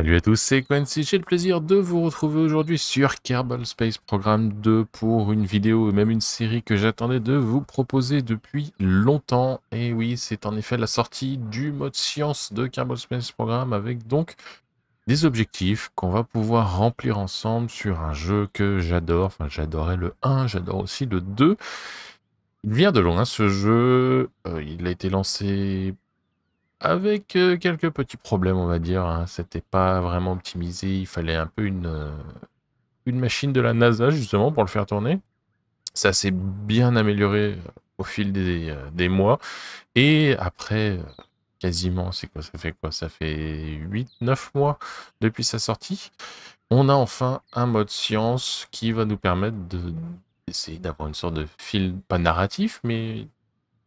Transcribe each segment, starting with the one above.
Salut à tous, c'est Quincy, j'ai le plaisir de vous retrouver aujourd'hui sur Kerbal Space Programme 2 pour une vidéo et même une série que j'attendais de vous proposer depuis longtemps. Et oui, c'est en effet la sortie du mode science de Kerbal Space Programme avec donc des objectifs qu'on va pouvoir remplir ensemble sur un jeu que j'adore. Enfin, j'adorais le 1, j'adore aussi le 2. Il vient de loin ce jeu, euh, il a été lancé avec euh, quelques petits problèmes, on va dire. Hein. C'était pas vraiment optimisé. Il fallait un peu euh, une, machine de la NASA, justement, pour le faire tourner. Ça s'est bien amélioré euh, au fil des, mois. Et après, quasiment, c'est quoi Ça fait quoi Ça fait 8-9 mois depuis sa sortie. On a enfin un mode science qui va nous permettre d'essayer essayer d'avoir une sorte de fil, pas narratif, mais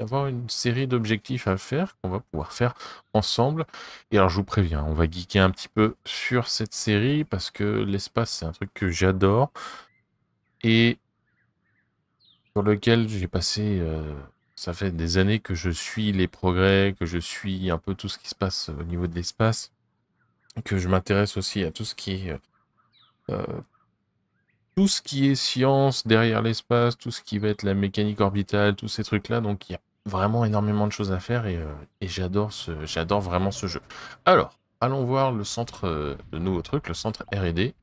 avoir une série d'objectifs à faire qu'on va pouvoir faire ensemble. Et alors je vous préviens, on va geeker un petit peu sur cette série parce que l'espace c'est un truc que j'adore et sur lequel j'ai passé, euh, ça fait des années que je suis les progrès, que je suis un peu tout ce qui se passe au niveau de l'espace, que je m'intéresse aussi à tout ce qui est... Euh, euh, tout ce qui est science derrière l'espace, tout ce qui va être la mécanique orbitale, tous ces trucs-là. Donc il y a vraiment énormément de choses à faire et, euh, j'adore j'adore j'adore vraiment ce jeu. Alors, allons voir le centre, euh, le nouveau truc, le centre R&D.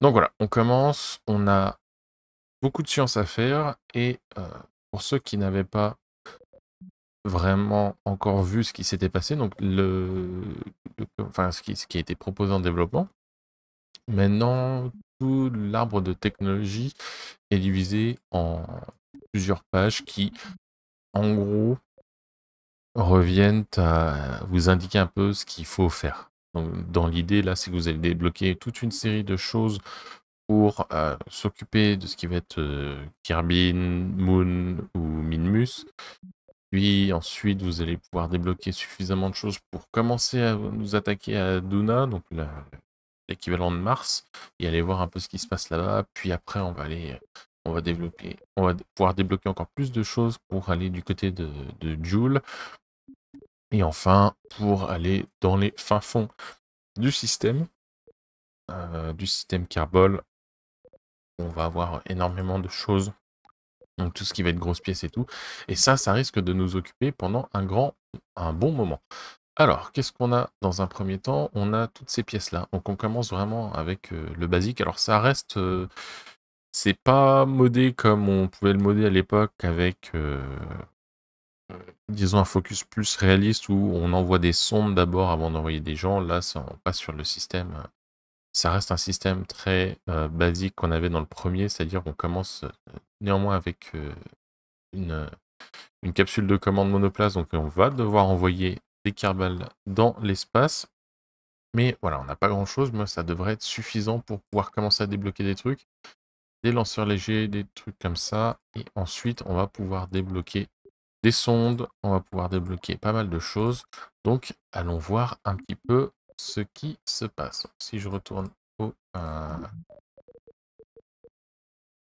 Donc voilà, on commence, on a beaucoup de sciences à faire et euh, pour ceux qui n'avaient pas vraiment encore vu ce qui s'était passé, donc le, enfin ce qui, ce qui a été proposé en développement, maintenant tout l'arbre de technologie est divisé en plusieurs pages qui en gros, reviennent à vous indiquer un peu ce qu'il faut faire. dans l'idée, là, c'est que vous allez débloquer toute une série de choses pour euh, s'occuper de ce qui va être euh, Moon ou Minmus. Puis ensuite, vous allez pouvoir débloquer suffisamment de choses pour commencer à nous attaquer à Duna, donc l'équivalent de Mars, et aller voir un peu ce qui se passe là-bas. Puis après, on va aller on va développer, on va pouvoir débloquer encore plus de choses pour aller du côté de, Joule. Et enfin, pour aller dans les fins fonds du système, euh, du système Carbol, on va avoir énormément de choses. Donc tout ce qui va être grosse pièce et tout. Et ça, ça risque de nous occuper pendant un grand, un bon moment. Alors, qu'est-ce qu'on a dans un premier temps On a toutes ces pièces-là. Donc on commence vraiment avec euh, le basique. Alors ça reste... Euh, c'est pas modé comme on pouvait le modder à l'époque avec, disons, un focus plus réaliste où on envoie des sondes d'abord avant d'envoyer des gens. Là, ça, on passe sur le système. Ça reste un système très basique qu'on avait dans le premier, c'est-à-dire qu'on commence néanmoins avec une, capsule de commande monoplace, donc on va devoir envoyer des carbales dans l'espace. Mais voilà, on n'a pas grand chose, mais ça devrait être suffisant pour pouvoir commencer à débloquer des trucs des lanceurs légers, des trucs comme ça. Et ensuite, on va pouvoir débloquer des sondes, on va pouvoir débloquer pas mal de choses. Donc, allons voir un petit peu ce qui se passe. Si je retourne au, euh,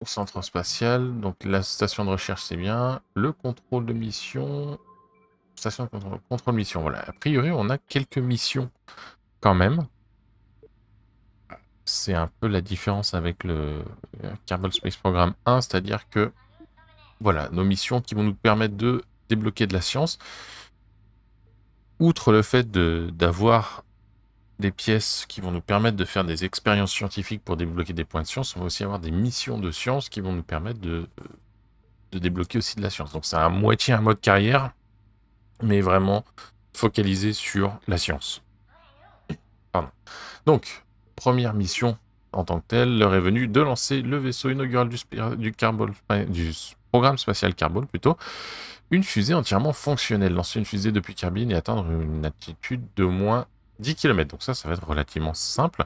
centre spatial, donc la station de recherche, c'est bien. Le contrôle de mission, station de contrôle, contrôle mission, voilà. A priori, on a quelques missions quand même c'est un peu la différence avec le euh, Kerbal Space Program 1, c'est-à-dire que voilà, nos missions qui vont nous permettre de débloquer de la science, outre le fait d'avoir des pièces qui vont nous permettre de faire des expériences scientifiques pour débloquer des points de science, on va aussi avoir des missions de science qui vont nous permettre de, euh, de débloquer aussi de la science. Donc c'est à moitié un mode carrière, mais vraiment focalisé sur la science. Pardon. Donc, première mission en tant que telle leur est venue de lancer le vaisseau inaugural du, du programme spatial Carbone. plutôt, une fusée entièrement fonctionnelle. Lancer une fusée depuis Carbine et atteindre une altitude de moins 10 km. Donc ça, ça va être relativement simple.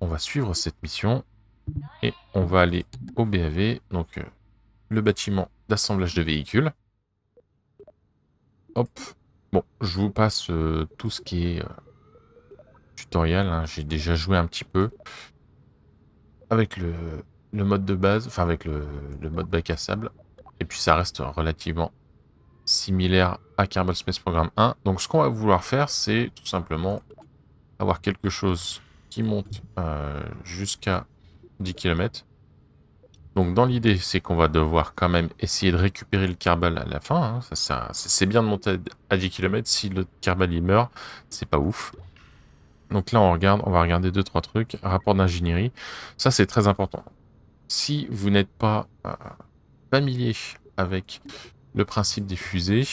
On va suivre cette mission et on va aller au BAV, donc euh, le bâtiment d'assemblage de véhicules. Hop. Bon, je vous passe euh, tout ce qui est... Euh, Hein. J'ai déjà joué un petit peu avec le, mode de base, enfin avec le, mode bac à sable. Et puis ça reste relativement similaire à Kerbal Space Program 1. Donc ce qu'on va vouloir faire, c'est tout simplement avoir quelque chose qui monte euh, jusqu'à 10 km. Donc dans l'idée, c'est qu'on va devoir quand même essayer de récupérer le carbal à la fin. Hein. Ça, c'est bien de monter à 10 km. Si le carbal il meurt, c'est pas ouf. Donc là, on regarde, on va regarder deux, trois trucs. Rapport d'ingénierie. Ça, c'est très important. Si vous n'êtes pas euh, familier avec le principe des fusées,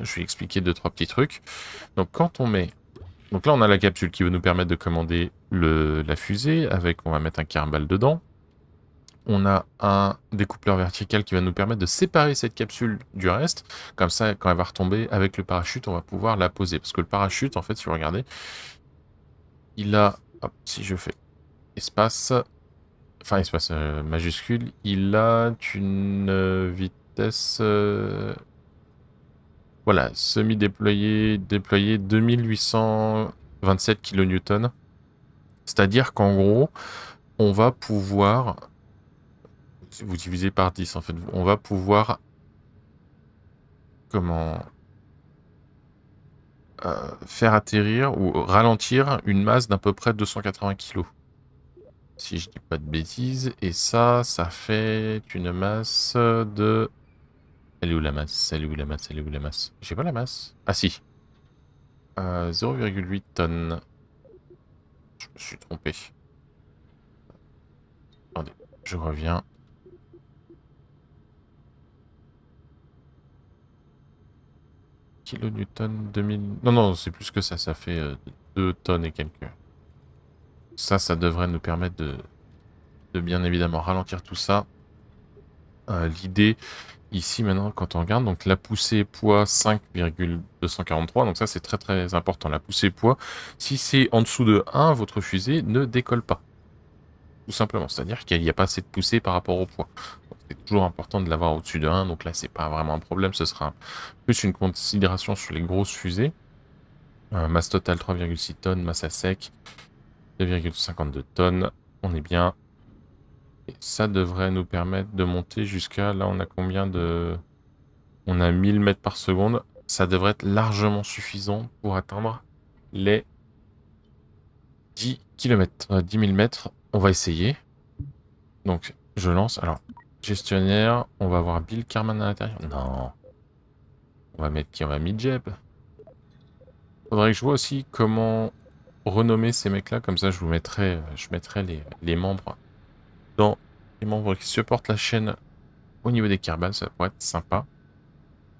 je vais expliquer deux, trois petits trucs. Donc quand on met... Donc là, on a la capsule qui va nous permettre de commander le, la fusée avec... On va mettre un carambal dedans. On a un découpleur vertical qui va nous permettre de séparer cette capsule du reste. Comme ça, quand elle va retomber avec le parachute, on va pouvoir la poser. Parce que le parachute, en fait, si vous regardez, il a, si je fais espace, enfin espace euh, majuscule, il a une vitesse, euh, voilà, semi déployé déployée 2827 kN. C'est-à-dire qu'en gros, on va pouvoir, vous divisez par 10 en fait, on va pouvoir, comment, euh, faire atterrir ou ralentir une masse d'à peu près 280 kg. Si je dis pas de bêtises. Et ça, ça fait une masse de... Elle est où la masse Elle est où la masse Elle est où la masse J'ai pas la masse. Ah si. 0,8 euh, tonnes. Je me suis trompé. Attendez, je reviens. newton 2000... Non, non, c'est plus que ça, ça fait 2 euh, tonnes et quelques. Ça, ça devrait nous permettre de, bien évidemment ralentir tout ça. Euh, l'idée, ici maintenant, quand on regarde, donc la poussée poids 5,243, donc ça c'est très très important, la poussée poids, si c'est en dessous de 1, votre fusée ne décolle pas. Tout simplement, c'est-à-dire qu'il n'y a pas assez de poussée par rapport au poids toujours important de l'avoir au-dessus de 1, donc là c'est pas vraiment un problème, ce sera plus une considération sur les grosses fusées. Euh, masse totale 3,6 tonnes, masse à sec 2,52 tonnes, on est bien. Et ça devrait nous permettre de monter jusqu'à, là on a combien de... On a 1000 mètres par seconde, ça devrait être largement suffisant pour atteindre les 10 km, 10 000 mètres. On va essayer. Donc, je lance. Alors, Gestionnaire, on va voir Bill Carman à l'intérieur. Non. On va mettre qui On va mettre Jeb. Faudrait que je vois aussi comment renommer ces mecs-là. Comme ça, je vous mettrai, euh, je mettrai les, les, membres dans les membres qui supportent la chaîne au niveau des Carbans, Ça pourrait être sympa.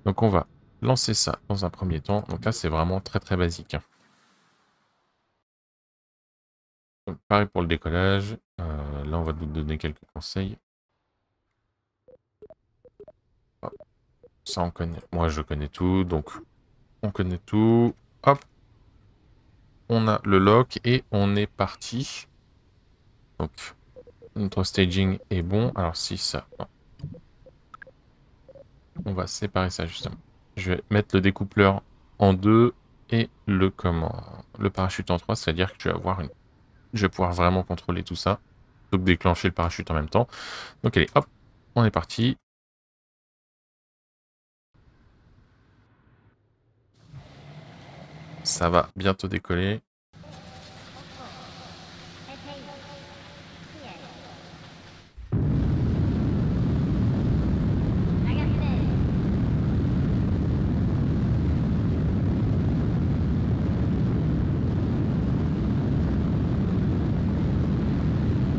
Donc, on va lancer ça dans un premier temps. Donc là, c'est vraiment très, très basique. pareil pour le décollage. Euh, là, on va vous donner quelques conseils. on connaît. Moi, je connais tout. Donc, on connaît tout. Hop. On a le lock et on est parti. Donc, notre staging est bon. Alors, si ça... On va séparer ça, justement. Je vais mettre le découpleur en deux et le comment le parachute en trois c'est-à-dire que tu vas avoir une... Je vais pouvoir vraiment contrôler tout ça. Donc déclencher le parachute en même temps. Donc allez, hop, on est parti. Ça va bientôt décoller.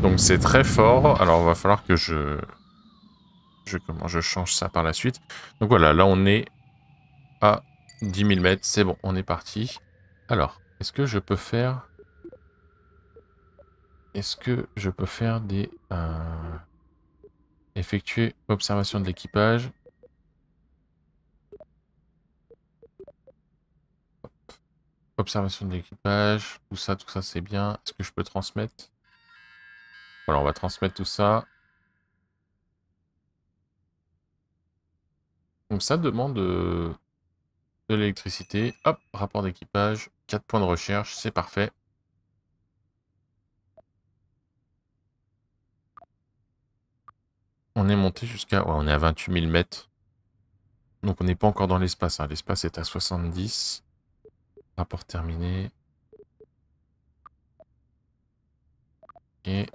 Donc c'est très fort. Alors il va falloir que je... je... Comment je change ça par la suite. Donc voilà, là on est à 10 000 mètres, c'est bon, on est parti. Alors, est-ce que je peux faire... Est-ce que je peux faire des... Euh, effectuer observation de l'équipage. Observation de l'équipage, tout ça, tout ça c'est bien. Est-ce que je peux transmettre Voilà, on va transmettre tout ça. Donc ça demande euh, de l'électricité. Hop, rapport d'équipage, 4 points de recherche, c'est parfait. On est monté jusqu'à... Ouais, on est à 28 000 mètres. Donc on n'est pas encore dans l'espace. Hein. L'espace est à 70. Rapport terminé. Et...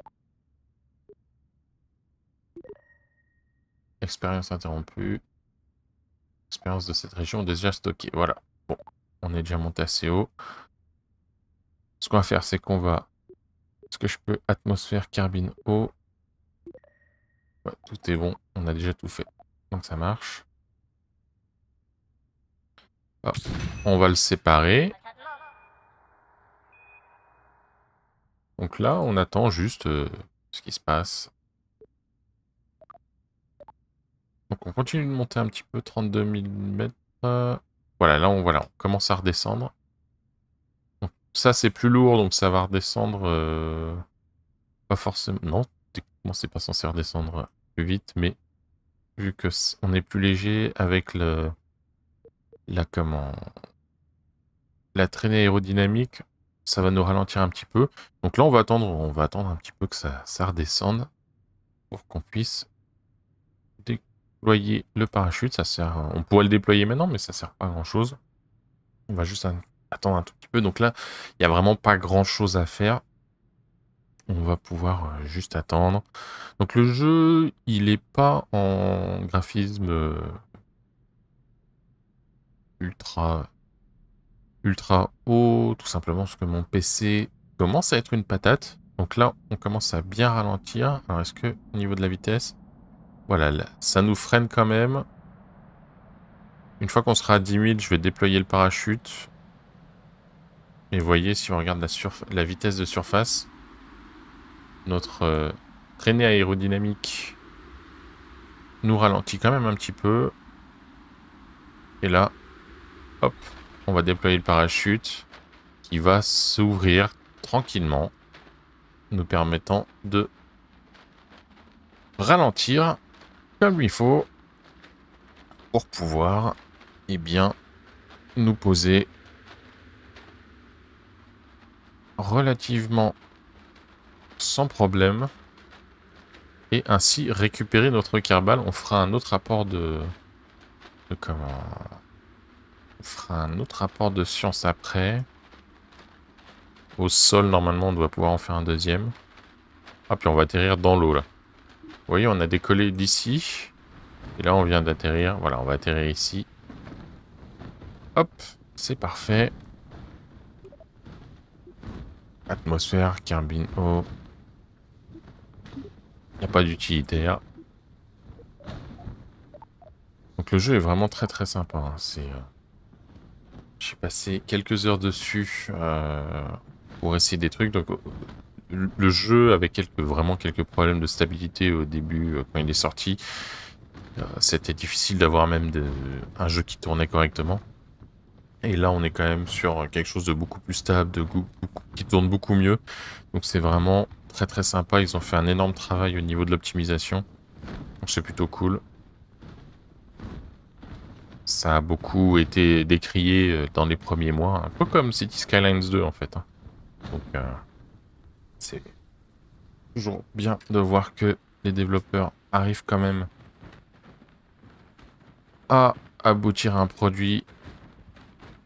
Expérience interrompue. Expérience de cette région déjà stockée. Voilà. Bon, on est déjà monté assez haut. Ce qu'on va faire, c'est qu'on va... Est-ce que je peux atmosphère, carbine, haut Tout est bon, on a déjà tout fait. Donc ça marche. On va le séparer. Donc là, on attend juste euh, ce qui se passe. Donc on continue de monter un petit peu, 32 000 mètres. Voilà, là on, voilà, on commence à redescendre. ça c'est plus lourd, donc ça va redescendre. Euh, pas forcément. Non, techniquement c'est pas censé redescendre plus vite, mais vu que est... on est plus léger avec le la comment la traînée aérodynamique, ça va nous ralentir un petit peu. Donc là on va attendre, on va attendre un petit peu que ça, ça redescende pour qu'on puisse le parachute. Ça sert, on pourrait le déployer maintenant, mais ça sert pas à grand chose. On va juste attendre un tout petit peu. Donc là, il n'y a vraiment pas grand chose à faire. On va pouvoir euh, juste attendre. Donc le jeu, il est pas en graphisme euh, ultra ultra haut, tout simplement parce que mon PC commence à être une patate. Donc là, on commence à bien ralentir. Alors est-ce que au niveau de la vitesse, voilà, ça nous freine quand même. Une fois qu'on sera à 10 000, je vais déployer le parachute. Et vous voyez, si on regarde la, vitesse de surface, notre euh, traînée aérodynamique nous ralentit quand même un petit peu. Et là, hop, on va déployer le parachute qui va s'ouvrir tranquillement, nous permettant de ralentir comme il faut pour pouvoir eh bien, nous poser relativement sans problème et ainsi récupérer notre carbale. On fera un autre rapport de, de comment on fera un autre rapport de science après. Au sol, normalement, on doit pouvoir en faire un deuxième. Ah, puis on va atterrir dans l'eau, là. Vous voyez, on a décollé d'ici. Et là, on vient d'atterrir. Voilà, on va atterrir ici. Hop, c'est parfait. Atmosphère, carbine haut. Il n'y a pas d'utilitaire. Donc le jeu est vraiment très très sympa. Hein. C'est... Euh, j'ai passé quelques heures dessus euh, pour essayer des trucs. Donc le jeu avait vraiment quelques problèmes de stabilité au début euh, quand il est sorti. Euh, c'était difficile d'avoir même un jeu qui tournait correctement. Et là, on est quand même sur quelque chose de beaucoup plus stable, de goût, qui tourne beaucoup mieux. Donc c'est vraiment très très sympa. Ils ont fait un énorme travail au niveau de l'optimisation. Donc c'est plutôt cool. Ça a beaucoup été décrié euh, dans les premiers mois, un peu comme City Skylines 2 en fait. Hein. Donc euh c'est toujours bien de voir que les développeurs arrivent quand même à aboutir à un produit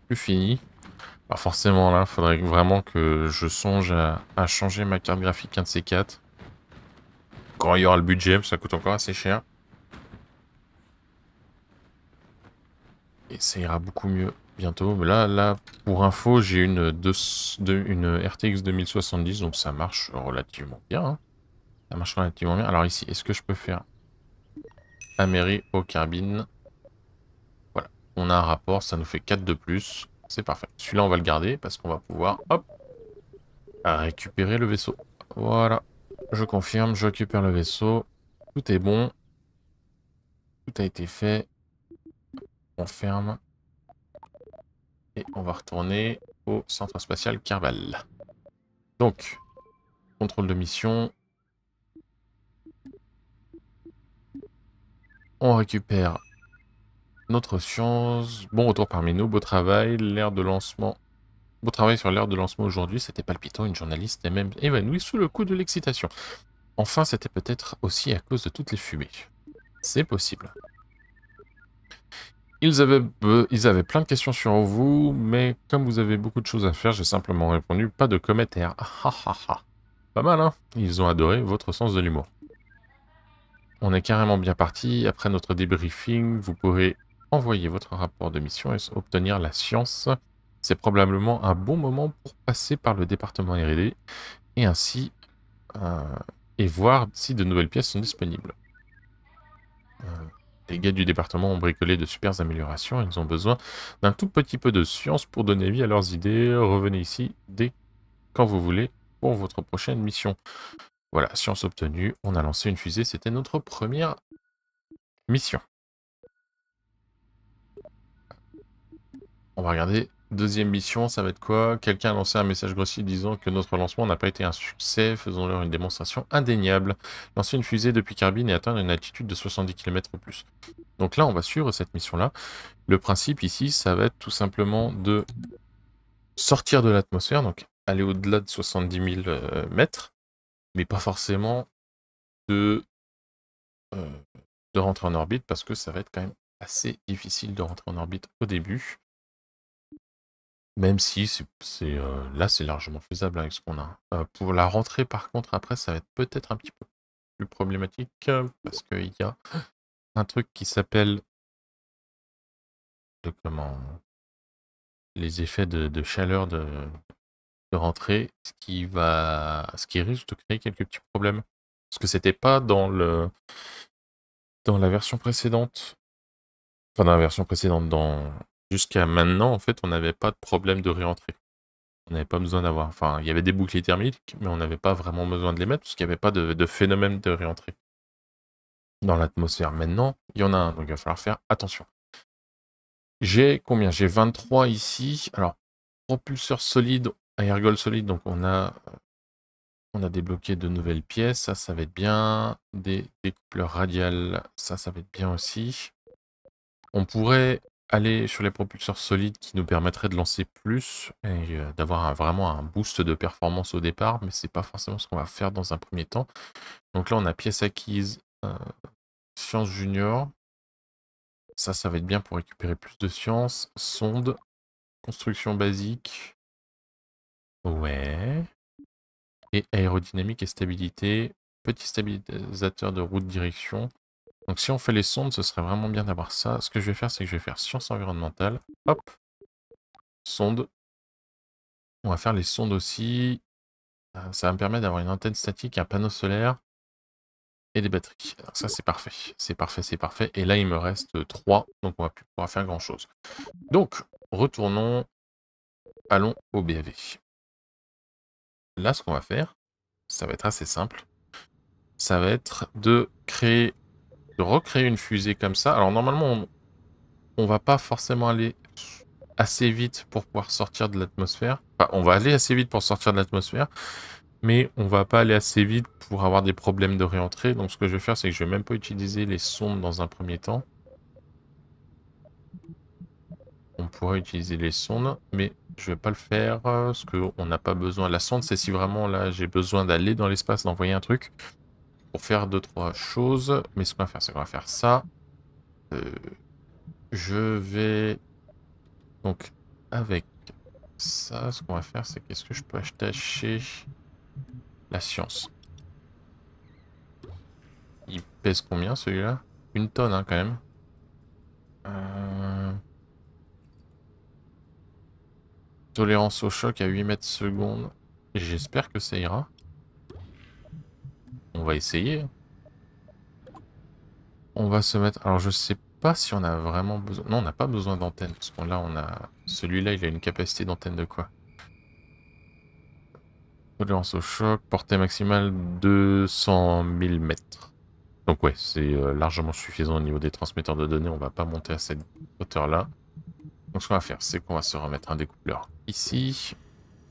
plus fini. Pas forcément là, faudrait vraiment que je songe à, changer ma carte graphique un de ces quatre. Quand il y aura le budget, ça coûte encore assez cher. Et ça ira beaucoup mieux bientôt. Là, là pour info, j'ai une, une RTX 2070, donc ça marche relativement bien. Hein. Ça marche relativement bien. Alors ici, est-ce que je peux faire mairie au carbine Voilà, on a un rapport, ça nous fait 4 de plus. C'est parfait. Celui-là, on va le garder parce qu'on va pouvoir, hop, récupérer le vaisseau. Voilà, je confirme, je récupère le vaisseau. Tout est bon. Tout a été fait. On ferme. Et on va retourner au centre spatial Kerbal. Donc, contrôle de mission. On récupère notre science. Bon retour parmi nous, beau travail. L'air de lancement. Beau travail sur l'heure de lancement aujourd'hui. C'était palpitant. Une journaliste est même évanouie sous le coup de l'excitation. Enfin, c'était peut-être aussi à cause de toutes les fumées. C'est possible. Ils avaient, ils avaient plein de questions sur vous, mais comme vous avez beaucoup de choses à faire, j'ai simplement répondu pas de commentaires ah, ah, ah, Pas mal, hein Ils ont adoré votre sens de l'humour. On est carrément bien parti. Après notre débriefing, vous pourrez envoyer votre rapport de mission et obtenir la science. C'est probablement un bon moment pour passer par le département R&D et ainsi euh, et voir si de nouvelles pièces sont disponibles. Euh, les gars du département ont bricolé de super améliorations. Ils ont besoin d'un tout petit peu de science pour donner vie à leurs idées. Revenez ici dès quand vous voulez pour votre prochaine mission. Voilà, science obtenue. On a lancé une fusée. C'était notre première mission. On va regarder Deuxième mission, ça va être quoi Quelqu'un a lancé un message grossier disant que notre lancement n'a pas été un succès, faisons-leur une démonstration indéniable. Lancer une fusée depuis Carbine et atteindre une altitude de 70 km ou plus. Donc là, on va suivre cette mission-là. Le principe ici, ça va être tout simplement de sortir de l'atmosphère, donc aller au-delà de 70 000 euh, mètres, mais pas forcément de, euh, de rentrer en orbite, parce que ça va être quand même assez difficile de rentrer en orbite au début. Même si c'est euh, là, c'est largement faisable avec ce qu'on a. Euh, pour la rentrée, par contre, après, ça va être peut-être un petit peu plus problématique euh, parce qu'il y a un truc qui s'appelle comment les effets de, chaleur de, de, rentrée, ce qui va, ce qui risque de créer quelques petits problèmes parce que c'était pas dans le dans la version précédente, enfin dans la version précédente dans jusqu'à maintenant, en fait, on n'avait pas de problème de réentrée. On n'avait pas besoin d'avoir. Enfin, il y avait des boucliers thermiques, mais on n'avait pas vraiment besoin de les mettre parce qu'il n'y avait pas de, de, phénomène de réentrée. Dans l'atmosphère maintenant, il y en a un, donc il va falloir faire attention. J'ai combien J'ai 23 ici. Alors, propulseur solide, aérgol solide, donc on a on a débloqué de nouvelles pièces, ça, ça va être bien. Des découpleurs radiales, ça, ça va être bien aussi. On pourrait aller sur les propulseurs solides qui nous permettraient de lancer plus et euh, d'avoir vraiment un boost de performance au départ, mais c'est pas forcément ce qu'on va faire dans un premier temps. Donc là, on a pièce acquise, euh, Science junior. Ça, ça va être bien pour récupérer plus de sciences. Sonde, construction basique. Ouais. Et aérodynamique et stabilité. Petit stabilisateur de route direction. Donc si on fait les sondes, ce serait vraiment bien d'avoir ça. Ce que je vais faire, c'est que je vais faire science environnementale. Hop. Sonde. On va faire les sondes aussi. Euh, ça va me permettre d'avoir une antenne statique, un panneau solaire et des batteries. Alors ça, c'est parfait. C'est parfait, c'est parfait. Et là, il me reste 3, donc on va plus pouvoir faire grand-chose. Donc, retournons. Allons au BAV. Là, ce qu'on va faire, ça va être assez simple. Ça va être de créer de recréer une fusée comme ça. Alors normalement, on, va pas forcément aller assez vite pour pouvoir sortir de l'atmosphère. on va aller assez vite pour sortir de l'atmosphère, mais on va pas aller assez vite pour avoir des problèmes de réentrée. Donc ce que je vais faire, c'est que je vais même pas utiliser les sondes dans un premier temps. On pourrait utiliser les sondes, mais je vais pas le faire euh, parce qu'on n'a pas besoin. La sonde, c'est si vraiment là j'ai besoin d'aller dans l'espace, d'envoyer un truc faire deux, trois choses. Mais ce qu'on va faire, c'est qu'on va faire ça. Euh, je vais... Donc, avec ça, ce qu'on va faire, c'est qu'est-ce que je peux acheter chez la science. Il pèse combien celui-là Une tonne hein, quand même. Euh, tolérance au choc à 8 mètres secondes. J'espère que ça ira. On va essayer. On va se mettre... Alors je sais pas si on a vraiment besoin... Non, on n'a pas besoin d'antenne. Parce que là, on a... Celui-là, il a une capacité d'antenne de quoi Tolérance au choc, portée maximale 200 000 mètres. Donc ouais, c'est euh, largement suffisant au niveau des transmetteurs de données. On va pas monter à cette hauteur-là. Donc ce qu'on va faire, c'est qu'on va se remettre un découpleur ici.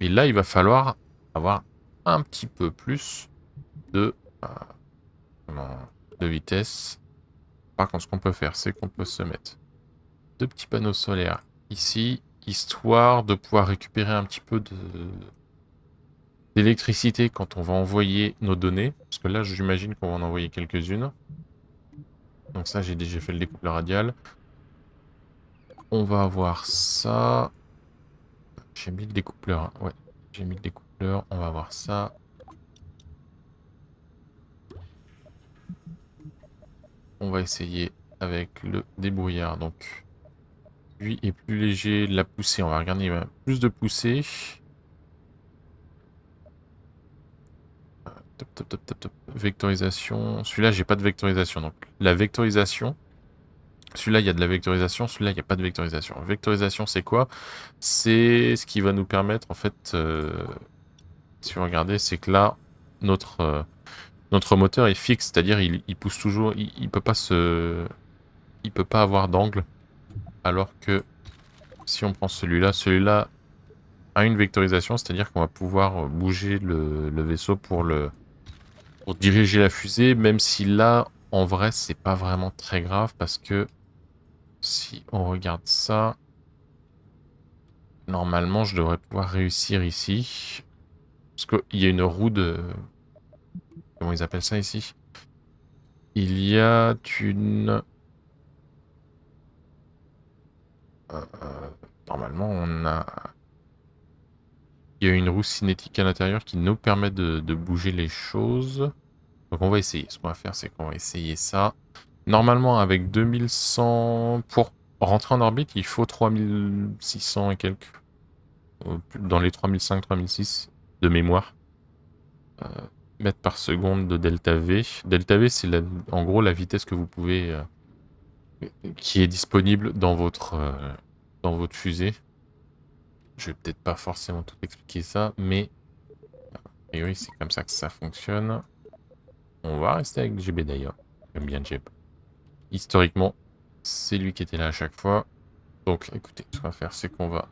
Et là, il va falloir avoir un petit peu plus de euh, de vitesse. Par contre, ce qu'on peut faire, c'est qu'on peut se mettre deux petits panneaux solaires ici, histoire de pouvoir récupérer un petit peu de d'électricité quand on va envoyer nos données. Parce que là, j'imagine qu'on va en envoyer quelques-unes. Donc ça, j'ai déjà fait le découpleur radial. On va avoir ça. J'ai mis le découpleur. Hein. Ouais, j'ai mis le découpleur. On va avoir ça. on va essayer avec le débrouillard. Donc, lui est plus léger, la poussée. On va regarder euh, plus de poussée. Euh, vectorisation. Celui-là, j'ai pas de vectorisation. Donc, la vectorisation. Celui-là, il y a de la vectorisation. Celui-là, il n'y a pas de vectorisation. Vectorisation, c'est quoi C'est ce qui va nous permettre, en fait, euh, si vous regardez, c'est que là, notre, notre moteur est fixe, c'est-à-dire il, pousse toujours, il, peut pas se, il peut pas avoir d'angle, alors que si on prend celui-là, celui-là a une vectorisation, c'est-à-dire qu'on va pouvoir bouger le, le, vaisseau pour le pour diriger la fusée, même si là en vrai c'est pas vraiment très grave parce que si on regarde ça, normalement je devrais pouvoir réussir ici. Parce qu'il y a une roue de, comment ils appellent ça ici. Il y a une... Euh, euh, normalement, on a... Il y a une roue cinétique à l'intérieur qui nous permet de, bouger les choses. Donc on va essayer. Ce qu'on va faire, c'est qu'on va essayer ça. Normalement, avec 2100... Pour rentrer en orbite, il faut 3600 et quelques. Euh, dans les 3005-3006 de mémoire mètres par seconde de delta V. Delta V, c'est en gros la vitesse que vous pouvez, euh, qui est disponible dans votre, euh, dans votre fusée. Je vais peut-être pas forcément tout expliquer ça, mais et oui, c'est comme ça que ça fonctionne. On va rester avec GB d'ailleurs. J'aime bien GB Historiquement, c'est lui qui était là à chaque fois. Donc écoutez, ce qu'on va faire, c'est qu'on va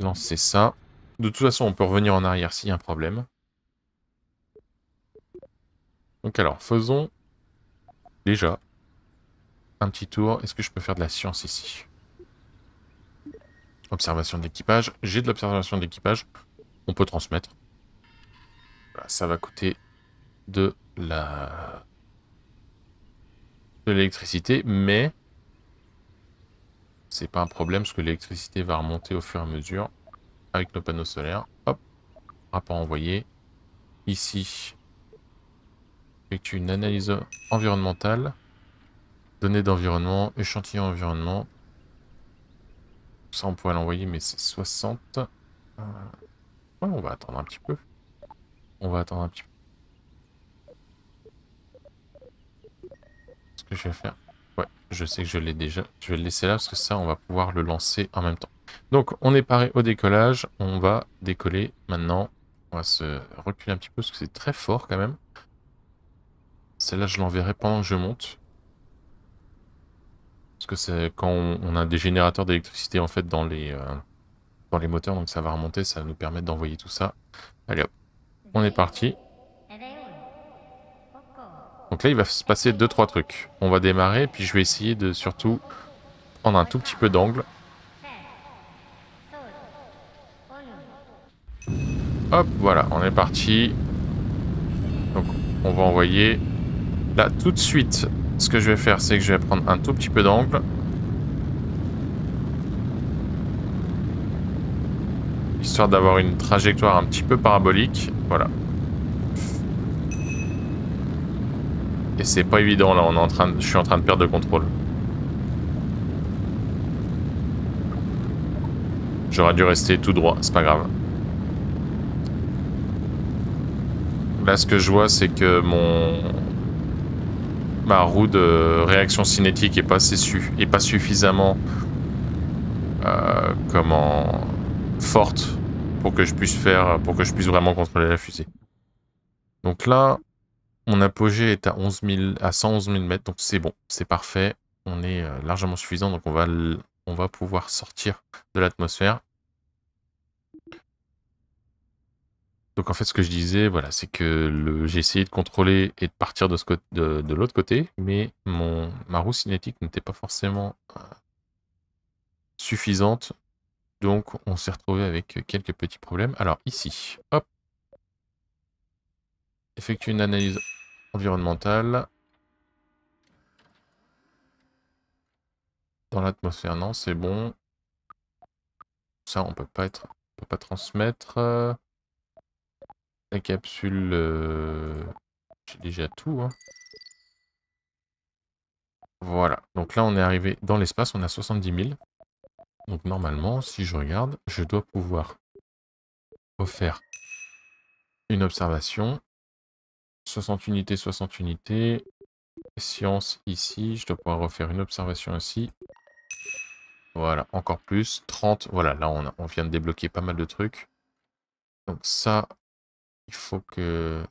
lancer ça. De toute façon, on peut revenir en arrière s'il y a un problème alors, faisons déjà un petit tour. Est-ce que je peux faire de la science ici Observation d'équipage. J'ai de l'observation d'équipage. On peut transmettre. Ça va coûter de la de l'électricité, mais c'est pas un problème parce que l'électricité va remonter au fur et à mesure avec nos panneaux solaires. Hop, pas envoyé. Ici, une analyse environnementale. Données d'environnement, échantillon environnement. Ça, on pourrait l'envoyer, mais c'est 60. Euh, on va attendre un petit peu. On va attendre un petit peu. Ce que je vais faire. Ouais, je sais que je l'ai déjà. Je vais le laisser là parce que ça, on va pouvoir le lancer en même temps. Donc, on est paré au décollage. On va décoller maintenant. On va se reculer un petit peu parce que c'est très fort quand même. Celle-là, je l'enverrai pendant que je monte. Parce que c'est quand on, a des générateurs d'électricité en fait dans les, euh, dans les moteurs, donc ça va remonter, ça va nous permettre d'envoyer tout ça. Allez hop, on est parti. Donc là, il va se passer deux, trois trucs. On va démarrer, puis je vais essayer de surtout prendre un tout petit peu d'angle. Hop, voilà, on est parti. Donc on va envoyer Là, tout de suite, ce que je vais faire, c'est que je vais prendre un tout petit peu d'angle. Histoire d'avoir une trajectoire un petit peu parabolique. Voilà. Et c'est pas évident là, on est en train je suis en train de perdre le contrôle. J'aurais dû rester tout droit, c'est pas grave. Là, ce que je vois, c'est que mon ma bah, roue de réaction cinétique n'est pas, est pas suffisamment euh, comment, forte pour que je puisse faire, pour que je puisse vraiment contrôler la fusée. Donc là, mon apogée est à, 11 à 111 000 mètres, donc c'est bon, c'est parfait. On est euh, largement suffisant, donc on va, on va pouvoir sortir de l'atmosphère Donc en fait, ce que je disais, voilà, c'est que j'ai essayé de contrôler et de partir de, de, l'autre côté, mais mon, ma roue cinétique n'était pas forcément euh, suffisante. Donc on s'est retrouvé avec quelques petits problèmes. Alors ici, hop, effectue une analyse environnementale. Dans l'atmosphère, non, c'est bon. Ça, on peut pas être, peut pas transmettre. La capsule... Euh, j'ai déjà tout. Hein. Voilà. Donc là, on est arrivé dans l'espace. On a 70 000. Donc normalement, si je regarde, je dois pouvoir refaire une observation. 60 unités, 60 unités. Science ici, je dois pouvoir refaire une observation aussi. Voilà, encore plus. 30, voilà, là on, on vient de débloquer pas mal de trucs. Donc ça, il faut que...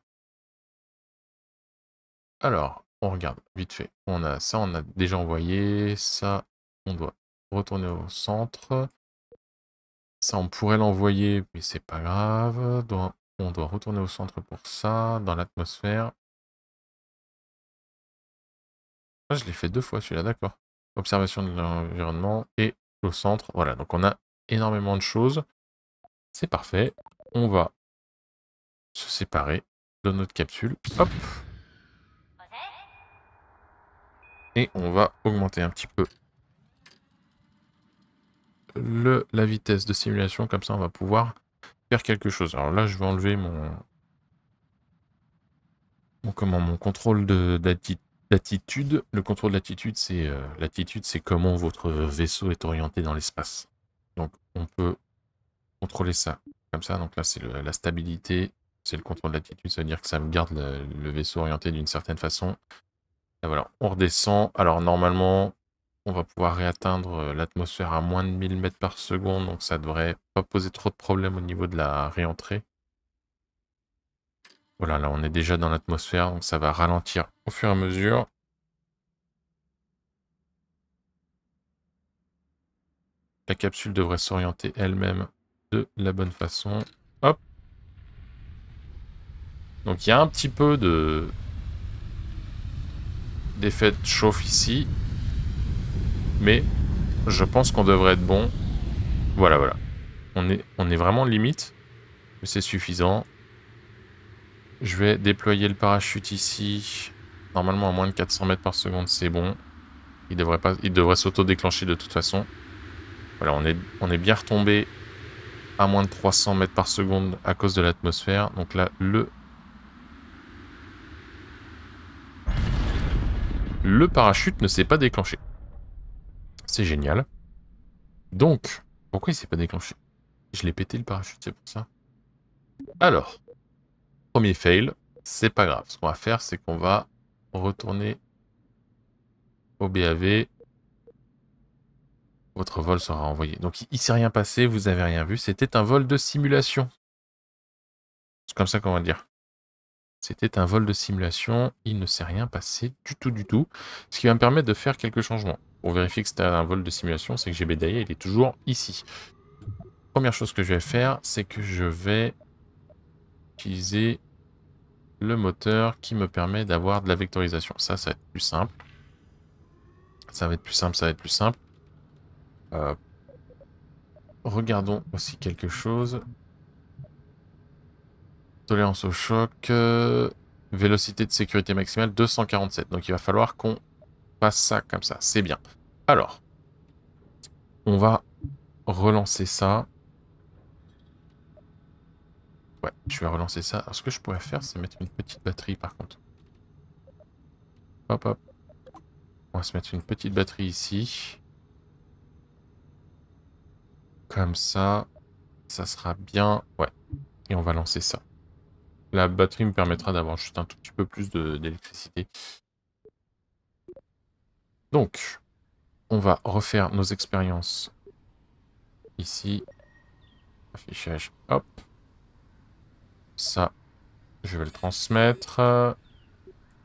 Alors, on regarde vite fait. On a ça, on a déjà envoyé. Ça, on doit retourner au centre. Ça, on pourrait l'envoyer, mais c'est pas grave. on doit retourner au centre pour ça, dans l'atmosphère. Ah, je l'ai fait deux fois celui-là, d'accord. Observation de l'environnement et au centre. Voilà, donc on a énormément de choses. C'est parfait. On va se séparer de notre capsule. Hop Et on va augmenter un petit peu le, la vitesse de simulation. Comme ça, on va pouvoir faire quelque chose. Alors là, je vais enlever mon... comment Mon contrôle d'attitude. Le contrôle d'attitude, c'est euh, l'attitude, c'est comment votre vaisseau est orienté dans l'espace. Donc, on peut contrôler ça comme ça. Donc là, c'est la stabilité, c'est le contrôle de l'attitude, ça veut dire que ça me garde le, vaisseau orienté d'une certaine façon. voilà, on redescend. Alors normalement, on va pouvoir réatteindre euh, l'atmosphère à moins de 1000 mètres par seconde, donc ça devrait pas poser trop de problèmes au niveau de la réentrée. Voilà, là on est déjà dans l'atmosphère, donc ça va ralentir au fur et à mesure. La capsule devrait s'orienter elle-même de la bonne façon. Donc il y a un petit peu de d'effet de chauffe ici. Mais je pense qu'on devrait être bon. Voilà, voilà. On est, on est vraiment limite. Mais c'est suffisant. Je vais déployer le parachute ici. Normalement à moins de 400 mètres par seconde, c'est bon. Il devrait, devrait s'auto-déclencher de toute façon. Voilà, on est, on est bien retombé à moins de 300 mètres par seconde à cause de l'atmosphère. Donc là, le le parachute ne s'est pas déclenché. C'est génial. Donc, pourquoi il s'est pas déclenché Je l'ai pété le parachute, c'est pour ça. Alors, premier fail, c'est pas grave. Ce qu'on va faire, c'est qu'on va retourner au BAV. Votre vol sera envoyé. Donc, il s'est rien passé, vous avez rien vu. C'était un vol de simulation. C'est comme ça qu'on va dire. C'était un vol de simulation, il ne s'est rien passé du tout du tout, ce qui va me permettre de faire quelques changements. Pour vérifier que c'était un vol de simulation, c'est que j'ai GBDA, il est toujours ici. Première chose que je vais faire, c'est que je vais utiliser le moteur qui me permet d'avoir de la vectorisation. Ça, ça va être plus simple. Ça va être plus simple, ça va être plus simple. Euh, regardons aussi quelque chose. Tolérance au choc. Euh, vélocité de sécurité maximale 247. Donc il va falloir qu'on passe ça comme ça. C'est bien. Alors, on va relancer ça. Ouais, je vais relancer ça. Alors, ce que je pourrais faire, c'est mettre une petite batterie par contre. Hop, hop. On va se mettre une petite batterie ici. Comme ça, ça sera bien. Ouais. Et on va lancer ça. La batterie me permettra d'avoir juste un tout petit peu plus d'électricité. Donc, on va refaire nos expériences ici. Affichage, hop. Ça, je vais le transmettre.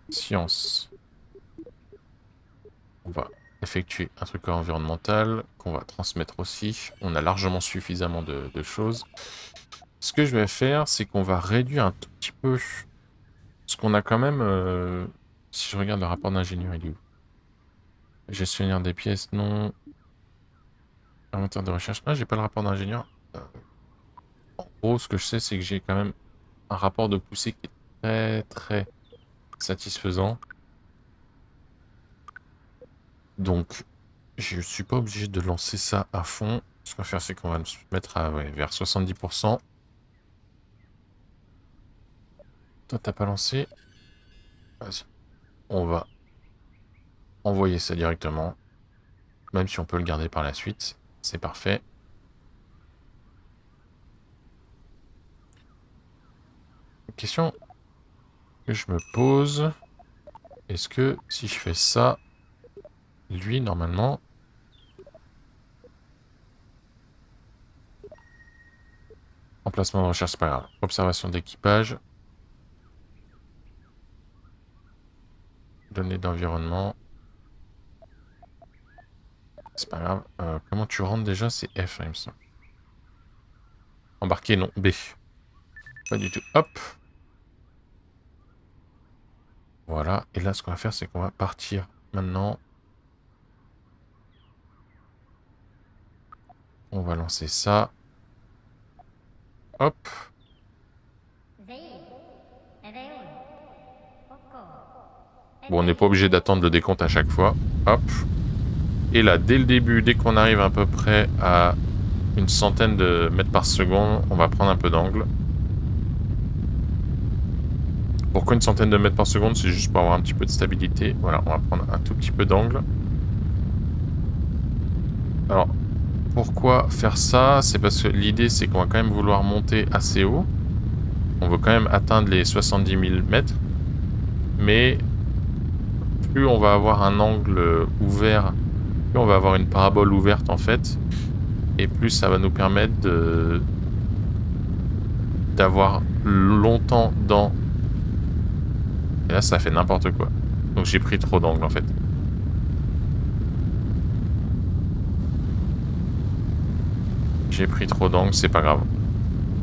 Science. On va effectuer un truc environnemental qu'on va transmettre aussi. On a largement suffisamment de, de choses. Ce que je vais faire, c'est qu'on va réduire un tout petit peu. Ce qu'on a quand même... Euh, si je regarde le rapport d'ingénieur, il est où Gestionnaire des pièces, non. Inventaire de recherche. Non, j'ai pas le rapport d'ingénieur. Euh, en gros, ce que je sais, c'est que j'ai quand même un rapport de poussée qui est très très satisfaisant. Donc, je suis pas obligé de lancer ça à fond. Ce qu'on va faire, c'est qu'on va se mettre à, vers 70%. t'as pas lancé. On va envoyer ça directement. Même si on peut le garder par la suite. C'est parfait. Question que je me pose. Est-ce que si je fais ça, lui, normalement... Emplacement de recherche, c'est pas grave. Observation d'équipage. Données d'environnement. C'est pas grave. Euh, comment tu rentres déjà C'est F, hein, il me semble. Embarqué, non. B. Pas du tout. Hop. Voilà. Et là, ce qu'on va faire, c'est qu'on va partir maintenant. On va lancer ça. Hop. Bon, on n'est pas obligé d'attendre le décompte à chaque fois. Hop. Et là, dès le début, dès qu'on arrive à peu près à une centaine de mètres par seconde, on va prendre un peu d'angle. Pourquoi une centaine de mètres par seconde C'est juste pour avoir un petit peu de stabilité. Voilà, on va prendre un tout petit peu d'angle. Alors, pourquoi faire ça C'est parce que l'idée, c'est qu'on va quand même vouloir monter assez haut. On veut quand même atteindre les 70 000 mètres. Mais plus on va avoir un angle ouvert, plus on va avoir une parabole ouverte en fait, et plus ça va nous permettre de d'avoir longtemps dans... Et là ça fait n'importe quoi. Donc j'ai pris trop d'angle en fait. J'ai pris trop d'angle, c'est pas grave.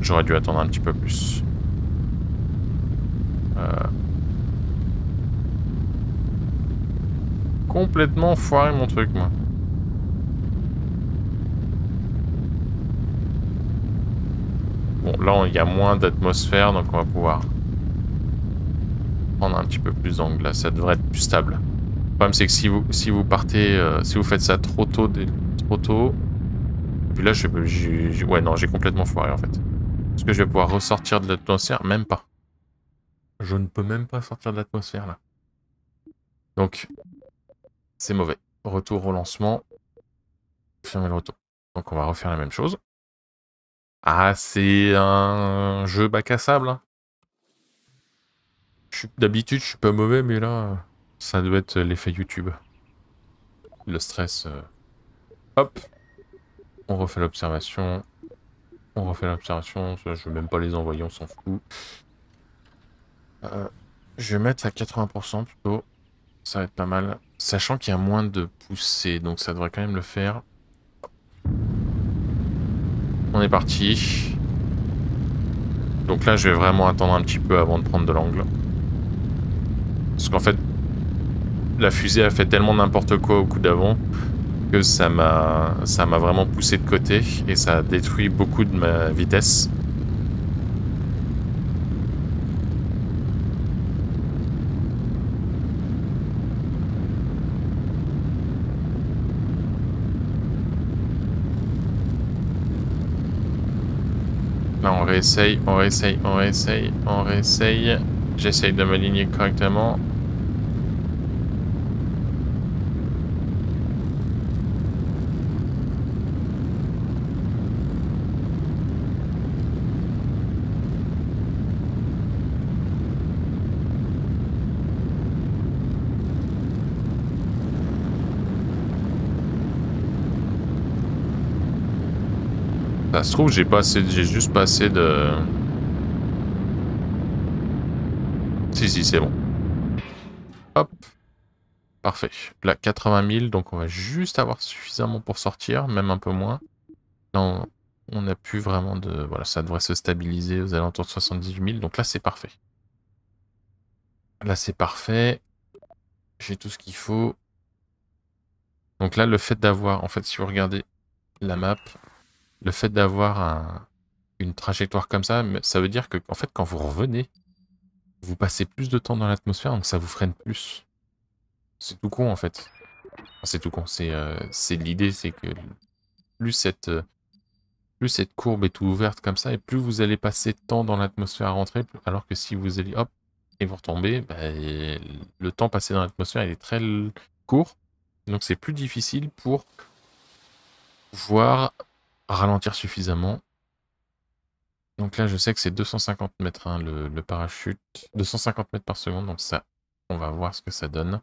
J'aurais dû attendre un petit peu plus. Euh... complètement foiré mon truc, moi. Bon, là, il y a moins d'atmosphère, donc on va pouvoir prendre un petit peu plus d'angle. Là, ça devrait être plus stable. Le problème, c'est que si vous, si vous partez, euh, si vous faites ça trop tôt, trop tôt... Et puis là, je, ouais, non, j'ai complètement foiré, en fait. Est-ce que je vais pouvoir ressortir de l'atmosphère Même pas. Je ne peux même pas sortir de l'atmosphère, là. Donc, c'est mauvais. Retour au lancement. Fermer le retour. Donc on va refaire la même chose. Ah, c'est un jeu bac à sable. Hein. D'habitude, je suis pas mauvais, mais là, ça doit être l'effet YouTube. Le stress. Euh. Hop. On refait l'observation. On refait l'observation. Je vais même pas les envoyer, on s'en fout. Euh, je vais mettre à 80% plutôt. Ça va être pas mal. Sachant qu'il y a moins de poussée, donc ça devrait quand même le faire. On est parti. Donc là, je vais vraiment attendre un petit peu avant de prendre de l'angle. Parce qu'en fait, la fusée a fait tellement n'importe quoi au coup d'avant que ça m'a ça m'a vraiment poussé de côté et ça a détruit beaucoup de ma vitesse. Là, on réessaye, on réessaye, on réessaye, on réessaye. J'essaye de m'aligner correctement. se trouve, j'ai pas assez... J'ai juste pas assez de... Si, si, c'est bon. Hop. Parfait. Là, 80 000, donc on va juste avoir suffisamment pour sortir, même un peu moins. Là, on a plus vraiment de... Voilà, ça devrait se stabiliser aux alentours de 78 000, donc là, c'est parfait. Là, c'est parfait. J'ai tout ce qu'il faut. Donc là, le fait d'avoir... En fait, si vous regardez la map, le fait d'avoir une trajectoire comme ça, ça veut dire que fait, quand vous revenez, vous passez plus de temps dans l'atmosphère, donc ça vous freine plus. C'est tout con en fait. c'est tout con. Euh, c'est l'idée, c'est que plus cette, euh, plus cette courbe est ouverte comme ça, et plus vous allez passer de temps dans l'atmosphère à rentrer, alors que si vous allez hop et vous retombez, bah, le temps passé dans l'atmosphère est très court, donc c'est plus difficile pour voir ralentir suffisamment. Donc là, je sais que c'est 250 mètres hein, le, parachute. 250 mètres par seconde, donc ça, on va voir ce que ça donne.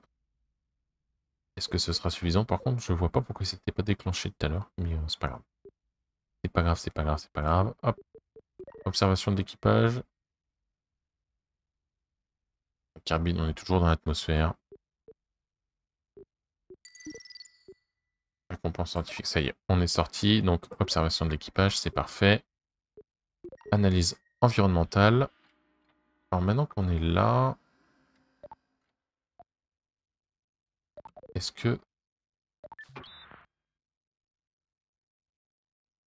Est-ce que ce sera suffisant Par contre, je vois pas pourquoi c'était pas déclenché tout à l'heure, mais euh, c'est pas grave. C'est pas grave, c'est pas grave, c'est pas grave. Hop. Observation d'équipage l'équipage. Carbine, on est toujours dans l'atmosphère. Récompense scientifique, ça y est, on est sorti. Donc, observation de l'équipage, c'est parfait. Analyse environnementale. Alors, maintenant qu'on est là... Est-ce que...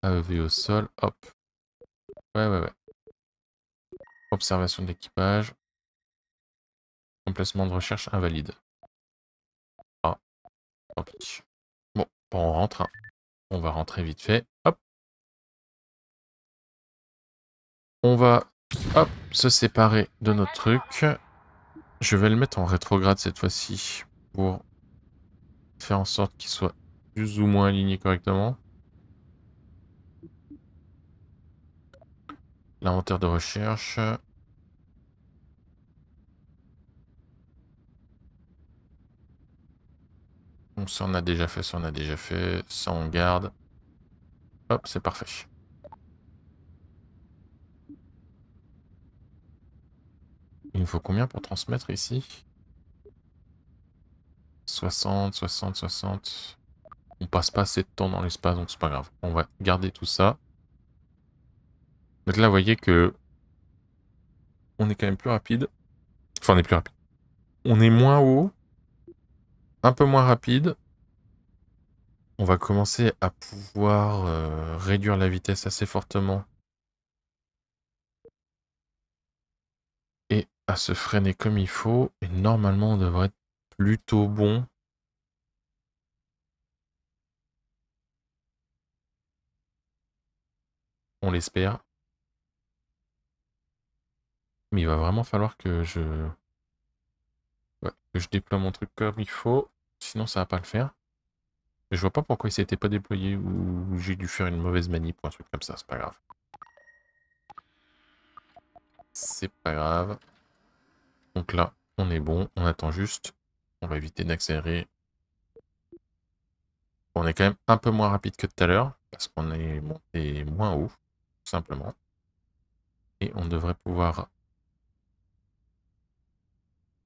AEV au sol, hop. Ouais, ouais, ouais. Observation de l'équipage. Emplacement de recherche invalide. Ah, ok. Bon, on rentre. On va rentrer vite fait. Hop. On va se séparer de notre truc. Je vais le mettre en rétrograde cette fois-ci pour faire en sorte qu'il soit plus ou moins aligné correctement. L'inventaire de recherche. Donc ça on a déjà fait, ça on a déjà fait, ça on garde. Hop, c'est parfait. Il nous faut combien pour transmettre ici 60, 60, 60. On passe pas assez de temps dans l'espace, donc c'est pas grave. On va garder tout ça. Donc là, vous voyez que on est quand même plus rapide. Enfin, on est plus rapide. On est moins haut, un peu moins rapide. On va commencer à pouvoir euh, réduire la vitesse assez fortement. Et à se freiner comme il faut. Et normalement, on devrait être plutôt bon. On l'espère. Mais il va vraiment falloir que je je déploie mon truc comme il faut. Sinon, ça va pas le faire. je vois pas pourquoi il s'était pas déployé ou j'ai dû faire une mauvaise manip ou un truc comme ça. C'est pas grave. C'est pas grave. Donc là, on est bon. On attend juste. On va éviter d'accélérer. On est quand même un peu moins rapide que tout à l'heure. Parce qu'on est monté moins haut. Tout simplement. Et on devrait pouvoir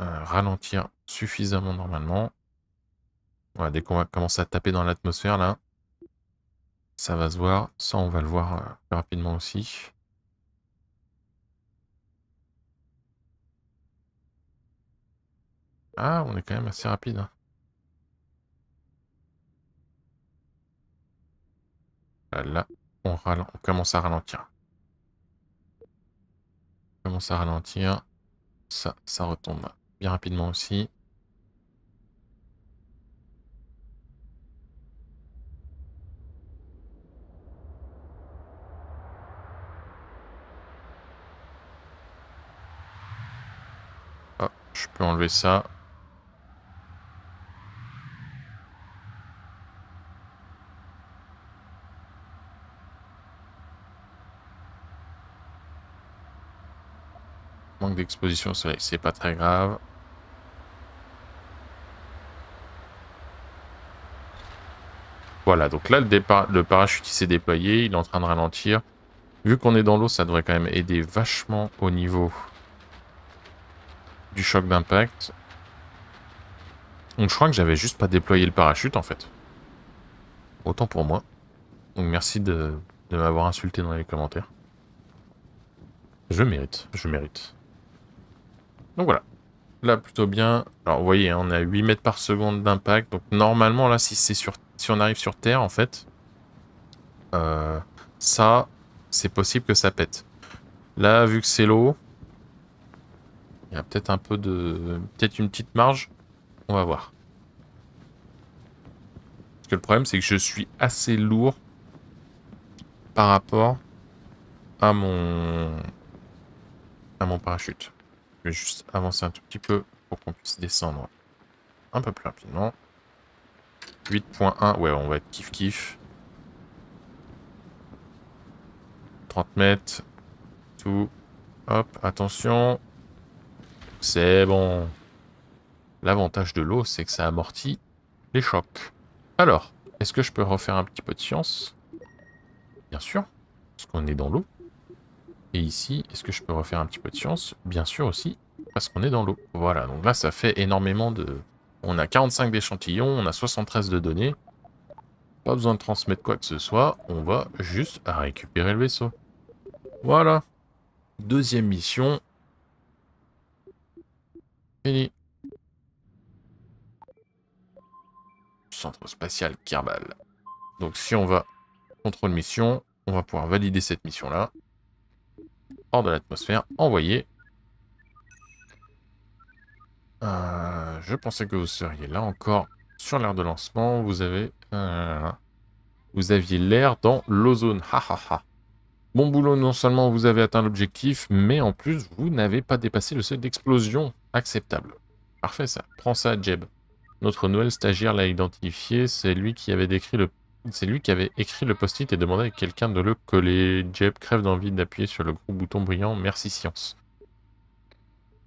euh, ralentir suffisamment normalement. dès qu'on va commencer à taper dans l'atmosphère là, ça va se voir. Ça, on va le voir euh, rapidement aussi. Ah, on est quand même assez rapide. Hein. Là, on, on commence à ralentir. On commence à ralentir. Ça, ça retombe rapidement aussi. Ah, je peux enlever ça. Manque d'exposition au soleil, c'est pas très grave. Voilà, donc là, le, parachute il parachute s'est déployé, il est en train de ralentir. Vu qu'on est dans l'eau, ça devrait quand même aider vachement au niveau du choc d'impact. Donc je crois que j'avais juste pas déployé le parachute en fait. Autant pour moi. Donc merci de, de m'avoir insulté dans les commentaires. Je mérite, je mérite. Donc voilà là plutôt bien. Alors vous voyez, hein, on a 8 mètres par seconde d'impact. Donc normalement là, si c'est sur, si on arrive sur Terre en fait, euh, ça, c'est possible que ça pète. Là, vu que c'est l'eau, il y a peut-être un peu de, peut-être une petite marge. On va voir. Parce que le problème, c'est que je suis assez lourd par rapport à mon, à mon parachute. Je vais juste avancer un tout petit peu pour qu'on puisse descendre un peu plus rapidement. 8.1, ouais, on va être kiff kiff. 30 mètres, tout. Hop, attention. C'est bon. L'avantage de l'eau, c'est que ça amortit les chocs. Alors, est-ce que je peux refaire un petit peu de science Bien sûr, parce qu'on est dans l'eau. Et ici, est-ce que je peux refaire un petit peu de science Bien sûr aussi, parce qu'on est dans l'eau. Voilà, donc là, ça fait énormément de... On a 45 d'échantillons, on a 73 de données. Pas besoin de transmettre quoi que ce soit, on va juste récupérer le vaisseau. Voilà. Deuxième mission. Fini. Centre spatial Kerbal. Donc si on va contrôle mission, on va pouvoir valider cette mission-là de l'atmosphère. Envoyé. Euh, je pensais que vous seriez là encore sur l'air de lancement. Vous avez... Euh, vous aviez l'air dans l'ozone. Ha ha ha. Bon boulot, non seulement vous avez atteint l'objectif, mais en plus, vous n'avez pas dépassé le seuil d'explosion acceptable. Parfait ça. Prends ça, Jeb. Notre Noël stagiaire l'a identifié, c'est lui qui avait décrit le c'est lui qui avait écrit le post-it et demandé à quelqu'un de le coller. Jeb crève d'envie d'appuyer sur le gros bouton brillant Merci Science.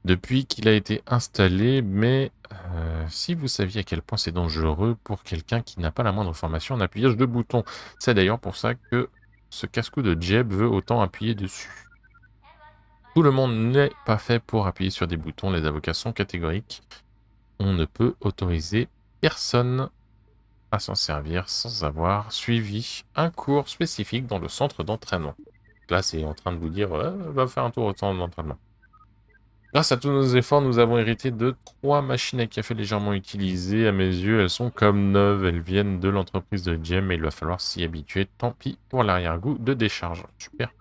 Depuis qu'il a été installé, mais euh, si vous saviez à quel point c'est dangereux pour quelqu'un qui n'a pas la moindre formation en appuyage de boutons. C'est d'ailleurs pour ça que ce casse-cou de Jeb veut autant appuyer dessus. Tout le monde n'est pas fait pour appuyer sur des boutons, les avocats sont catégoriques. On ne peut autoriser personne à s'en servir sans avoir suivi un cours spécifique dans le centre d'entraînement. Là, c'est en train de vous dire, euh, va faire un tour au centre d'entraînement. Grâce à tous nos efforts, nous avons hérité de trois machines à café légèrement utilisées. À mes yeux, elles sont comme neuves. Elles viennent de l'entreprise de Jem, et il va falloir s'y habituer. Tant pis pour l'arrière-goût de décharge. Super.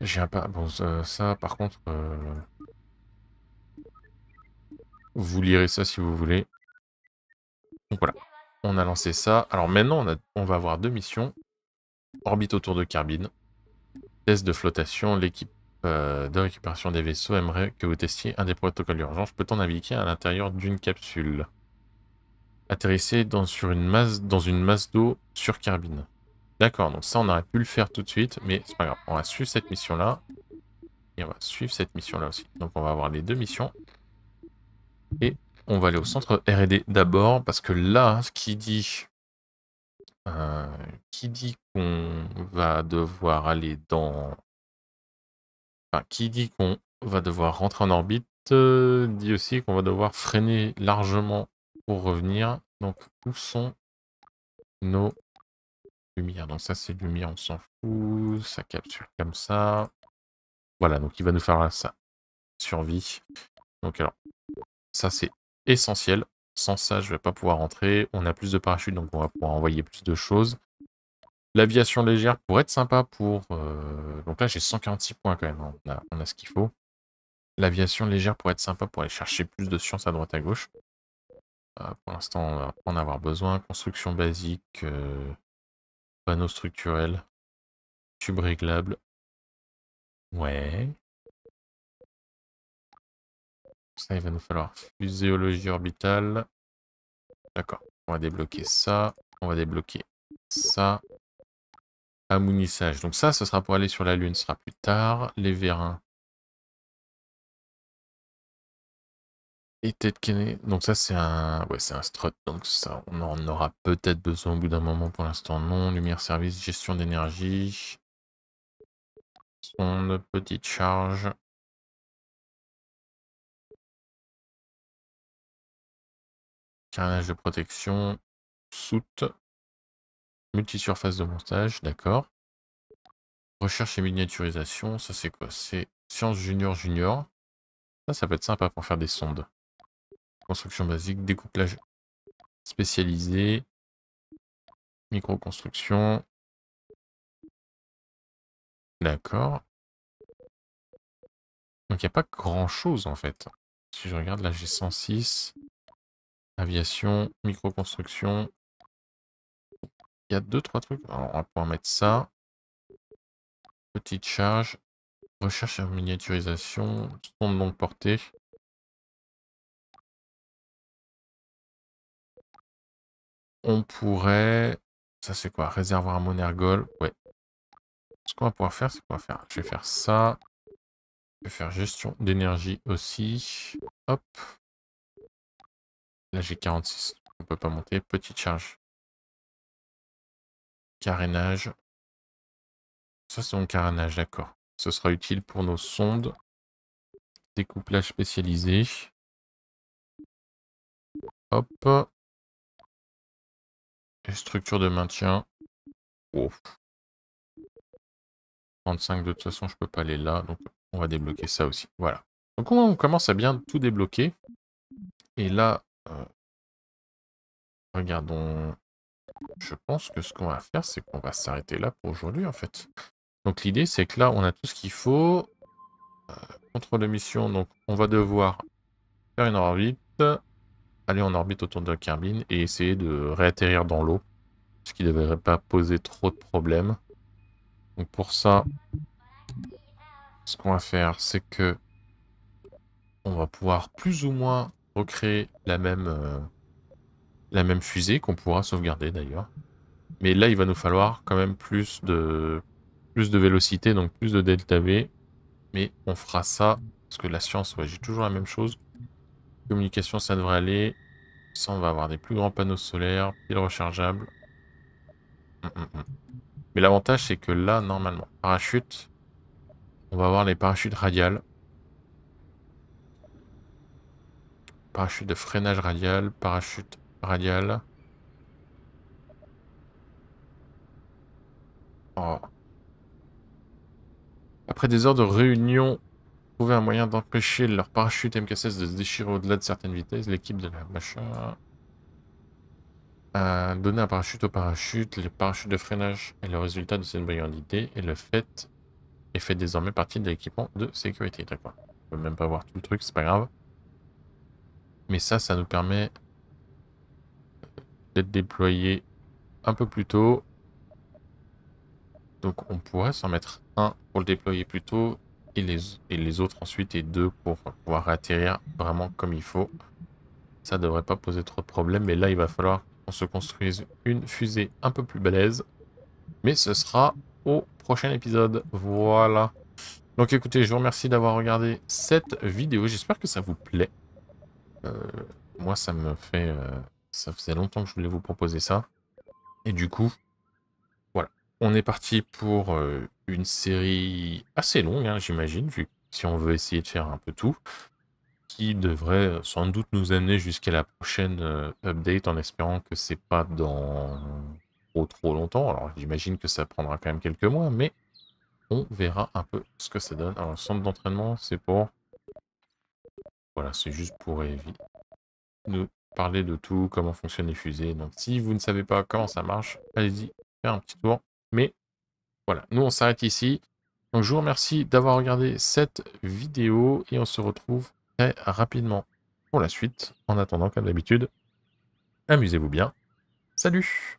J'ai un pas. Bon, ça, par contre... Euh, vous lirez ça si vous voulez. Donc voilà. On a lancé ça. Alors maintenant, on, va avoir deux missions. Orbite autour de Carbine. Test de flottation. L'équipe euh, de récupération des vaisseaux aimerait que vous testiez un des protocoles d'urgence. Peut-on naviguer à l'intérieur d'une capsule Atterrissez sur une masse, dans une masse d'eau sur Carbine. D'accord, donc ça, on aurait pu le faire tout de suite, mais c'est pas grave. On va suivre cette mission-là. Et on va suivre cette mission-là aussi. Donc on va avoir les deux missions. Et on va aller au centre R&D d'abord, parce que là, ce qui dit... Euh, qui dit qu'on va devoir aller dans... Enfin, qui dit qu'on va devoir rentrer en orbite, euh, dit aussi qu'on va devoir freiner largement pour revenir. Donc, où sont nos lumières Donc ça, c'est lumière, on s'en fout. Ça capture comme ça. Voilà, donc il va nous faire ça. Survie. Donc alors, ça c'est essentiel. Sans ça, je vais pas pouvoir rentrer. On a plus de parachutes, donc on va pouvoir envoyer plus de choses. L'aviation légère pourrait être sympa pour... Euh, donc là, j'ai 146 points quand même. Hein. On a, on a ce qu'il faut. L'aviation légère pourrait être sympa pour aller chercher plus de science à droite à gauche. Euh, pour l'instant, on va en avoir besoin. Construction basique, euh, panneau structurel, tube réglable. Ouais. Ça, il va nous falloir fuséologie orbitale. D'accord. On va débloquer ça. On va débloquer ça. Amounissage. Donc ça, ce sera pour aller sur la Lune. Ce sera plus tard. Les vérins. Et tête est. Donc ça, c'est un... Ouais, c'est un strut. Donc ça, on en aura peut-être besoin au bout d'un moment. Pour l'instant, non. Lumière service, gestion d'énergie. Sonde, petite charge. Carnage de protection, soute, multisurface de montage, d'accord. Recherche et miniaturisation, ça c'est quoi C'est science junior junior. Ça, ça peut être sympa pour faire des sondes. Construction basique, découplage spécialisé, micro-construction. D'accord. Donc il n'y a pas grand-chose en fait. Si je regarde là, j'ai 106. Aviation, micro-construction. Il y a deux, trois trucs. Alors, on va pouvoir mettre ça. Petite charge. Recherche et miniaturisation. Sonde longue portée. On pourrait... Ça, c'est quoi Réservoir à monergol. Ouais. Ce qu'on va pouvoir faire, c'est qu'on va faire... Je vais faire ça. Je vais faire gestion d'énergie aussi. Hop. Là, j'ai 46. On peut pas monter. Petite charge. Carénage. Ça, c'est mon carénage, d'accord. Ce sera utile pour nos sondes. Découplage spécialisé. Hop. structure de maintien. Ouf. 35 de toute façon, je peux pas aller là. Donc, on va débloquer ça aussi. Voilà. Donc, on commence à bien tout débloquer. Et là, euh, regardons. Je pense que ce qu'on va faire, c'est qu'on va s'arrêter là pour aujourd'hui, en fait. Donc l'idée, c'est que là, on a tout ce qu'il faut. Euh, contre contrôle mission, donc on va devoir faire une orbite, aller en orbite autour de la carbine et essayer de réatterrir dans l'eau, ce qui ne devrait pas poser trop de problèmes. Donc pour ça, ce qu'on va faire, c'est que on va pouvoir plus ou moins recréer la même, euh, la même fusée qu'on pourra sauvegarder d'ailleurs. Mais là, il va nous falloir quand même plus de, plus de vélocité, donc plus de delta V. Mais on fera ça, parce que la science, j'ai toujours la même chose. Communication, ça devrait aller. Ça, on va avoir des plus grands panneaux solaires, piles rechargeable hum, hum, hum. Mais l'avantage, c'est que là, normalement, parachute, on va avoir les parachutes radiales. Parachute de freinage radial, parachute radial. Oh. Après des heures de réunion, trouver un moyen d'empêcher leur parachute MK16 de se déchirer au-delà de certaines vitesses. L'équipe de la machin a euh, donné un parachute au parachute, les parachutes de freinage et le résultat de cette idée et le fait est fait désormais partie de l'équipement de sécurité. D'accord. On peut même pas voir tout le truc, c'est pas grave. Mais ça, ça nous permet d'être déployé un peu plus tôt. Donc on pourrait s'en mettre un pour le déployer plus tôt et les, autres ensuite et deux pour pouvoir atterrir vraiment comme il faut. Ça devrait pas poser trop de problèmes, mais là il va falloir qu'on se construise une fusée un peu plus balèze. Mais ce sera au prochain épisode. Voilà. Donc écoutez, je vous remercie d'avoir regardé cette vidéo. J'espère que ça vous plaît. Euh, moi, ça me fait... Euh, ça faisait longtemps que je voulais vous proposer ça. Et du coup, voilà. On est parti pour euh, une série assez longue, hein, j'imagine, vu si on veut essayer de faire un peu tout, qui devrait sans doute nous amener jusqu'à la prochaine update en espérant que c'est pas dans trop trop longtemps. Alors j'imagine que ça prendra quand même quelques mois, mais on verra un peu ce que ça donne. Alors le centre d'entraînement, c'est pour voilà, c'est juste pour nous parler de tout, comment fonctionnent les fusées. Donc si vous ne savez pas comment ça marche, allez-y, faire un petit tour. Mais voilà, nous on s'arrête ici. Donc je vous remercie d'avoir regardé cette vidéo et on se retrouve très rapidement pour la suite. En attendant, comme d'habitude, amusez-vous bien. Salut